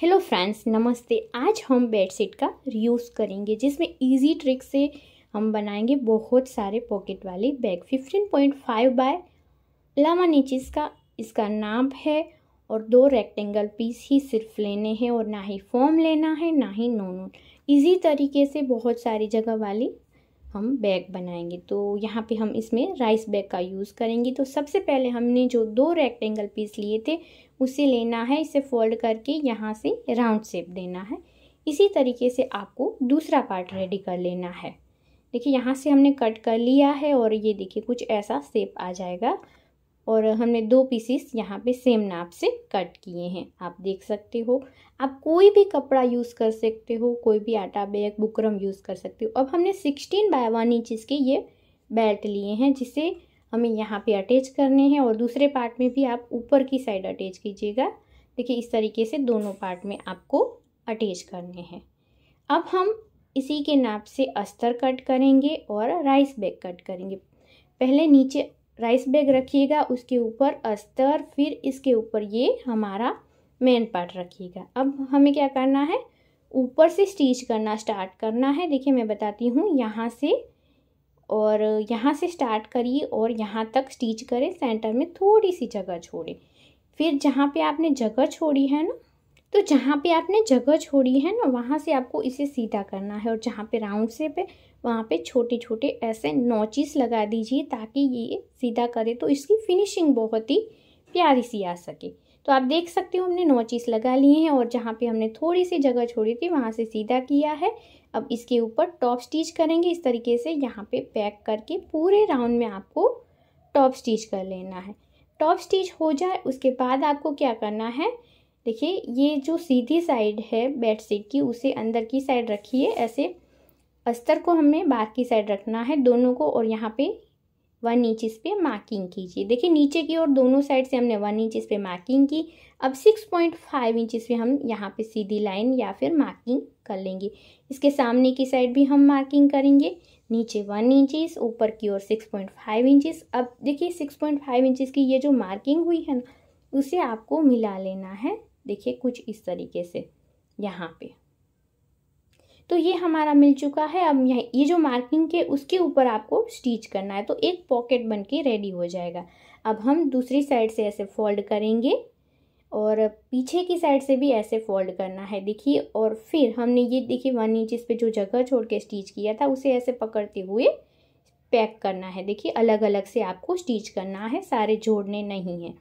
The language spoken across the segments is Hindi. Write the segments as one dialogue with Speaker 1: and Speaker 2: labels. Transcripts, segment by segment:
Speaker 1: हेलो फ्रेंड्स नमस्ते आज हम बेडशीट का यूज़ करेंगे जिसमें इजी ट्रिक से हम बनाएंगे बहुत सारे पॉकेट वाले बैग 15.5 पॉइंट फाइव बाय लामा नीचिस का इसका नाप है और दो रेक्टेंगल पीस ही सिर्फ लेने हैं और ना ही फॉर्म लेना है ना ही नोन इजी तरीके से बहुत सारी जगह वाली हम बैग बनाएंगे तो यहाँ पे हम इसमें राइस बैग का यूज़ करेंगे तो सबसे पहले हमने जो दो रेक्टेंगल पीस लिए थे उसे लेना है इसे फोल्ड करके यहाँ से राउंड शेप देना है इसी तरीके से आपको दूसरा पार्ट रेडी कर लेना है देखिए यहाँ से हमने कट कर लिया है और ये देखिए कुछ ऐसा शेप आ जाएगा और हमने दो पीसीस यहाँ पे सेम नाप से कट किए हैं आप देख सकते हो आप कोई भी कपड़ा यूज़ कर सकते हो कोई भी आटा बैग बुकरम यूज़ कर सकते हो अब हमने सिक्सटीन बाय वन इंच के ये बेल्ट लिए हैं जिसे हमें यहाँ पे अटैच करने हैं और दूसरे पार्ट में भी आप ऊपर की साइड अटैच कीजिएगा देखिए इस तरीके से दोनों पार्ट में आपको अटैच करने हैं अब हम इसी के नाप से अस्तर कट करेंगे और राइस बैग कट करेंगे पहले नीचे राइस बैग रखिएगा उसके ऊपर अस्तर फिर इसके ऊपर ये हमारा मेन पार्ट रखिएगा अब हमें क्या करना है ऊपर से स्टिच करना स्टार्ट करना है देखिए मैं बताती हूँ यहाँ से और यहाँ से स्टार्ट करिए और यहाँ तक स्टिच करें सेंटर में थोड़ी सी जगह छोड़ें फिर जहाँ पे आपने जगह छोड़ी है ना तो जहाँ पे आपने जगह छोड़ी है ना वहाँ से आपको इसे सीधा करना है और जहाँ पे राउंड सेप है वहाँ पे छोटे छोटे ऐसे नोचिस लगा दीजिए ताकि ये सीधा करे तो इसकी फिनिशिंग बहुत ही प्यारी सी आ सके तो आप देख सकते हो हमने नोचिस लगा लिए हैं और जहाँ पे हमने थोड़ी सी जगह छोड़ी थी वहाँ से सीधा किया है अब इसके ऊपर टॉप स्टिच करेंगे इस तरीके से यहाँ पर पैक करके पूरे राउंड में आपको टॉप स्टिच कर लेना है टॉप स्टिच हो जाए उसके बाद आपको क्या करना है देखिए ये जो सीधी साइड है बेड शीट की उसे अंदर की साइड रखिए ऐसे अस्तर को हमें बाहर की साइड रखना है दोनों को और यहाँ पे वन इंचिस पे मार्किंग कीजिए देखिए नीचे की ओर दोनों साइड से हमने वन इंचिस पर मार्किंग की अब सिक्स पॉइंट फाइव इंचिस पे हम यहाँ पे सीधी लाइन या फिर मार्किंग कर लेंगे इसके सामने की साइड भी हम मार्किंग करेंगे नीचे वन इंचिस ऊपर की ओर सिक्स पॉइंट फाइव इंचिस अब देखिए सिक्स पॉइंट फाइव इंचिस की ये जो मार्किंग हुई है ना उसे आपको मिला लेना है देखिए कुछ इस तरीके से यहाँ पे तो ये हमारा मिल चुका है अब यह ये जो मार्किंग के उसके ऊपर आपको स्टिच करना है तो एक पॉकेट बन के रेडी हो जाएगा अब हम दूसरी साइड से ऐसे फोल्ड करेंगे और पीछे की साइड से भी ऐसे फोल्ड करना है देखिए और फिर हमने ये देखिए वन इंच इस पर जो जगह छोड़ के स्टिच किया था उसे ऐसे पकड़ते हुए पैक करना है देखिए अलग अलग से आपको स्टिच करना है सारे जोड़ने नहीं हैं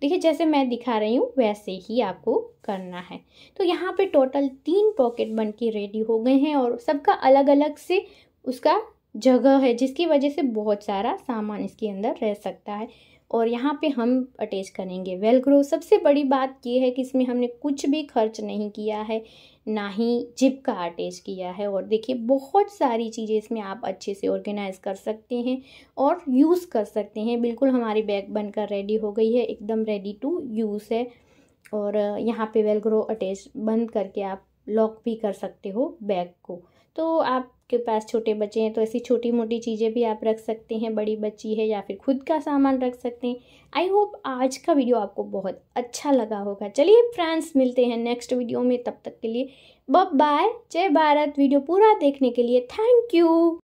Speaker 1: देखिए जैसे मैं दिखा रही हूँ वैसे ही आपको करना है तो यहाँ पे टोटल तीन पॉकेट बन के रेडी हो गए हैं और सबका अलग अलग से उसका जगह है जिसकी वजह से बहुत सारा सामान इसके अंदर रह सकता है और यहाँ पे हम अटैच करेंगे वेलक्रो सबसे बड़ी बात ये है कि इसमें हमने कुछ भी खर्च नहीं किया है ना ही जिप का अटैच किया है और देखिए बहुत सारी चीज़ें इसमें आप अच्छे से ऑर्गेनाइज़ कर सकते हैं और यूज़ कर सकते हैं बिल्कुल हमारी बैग बनकर रेडी हो गई है एकदम रेडी टू यूज़ है और यहाँ पे वेलक्रो अटैच बंद करके आप लॉक भी कर सकते हो बैग को तो आपके पास छोटे बच्चे हैं तो ऐसी छोटी मोटी चीज़ें भी आप रख सकते हैं बड़ी बच्ची है या फिर खुद का सामान रख सकते हैं आई होप आज का वीडियो आपको बहुत अच्छा लगा होगा चलिए फ्रेंड्स मिलते हैं नेक्स्ट वीडियो में तब तक के लिए बब बाय जय भारत वीडियो पूरा देखने के लिए थैंक यू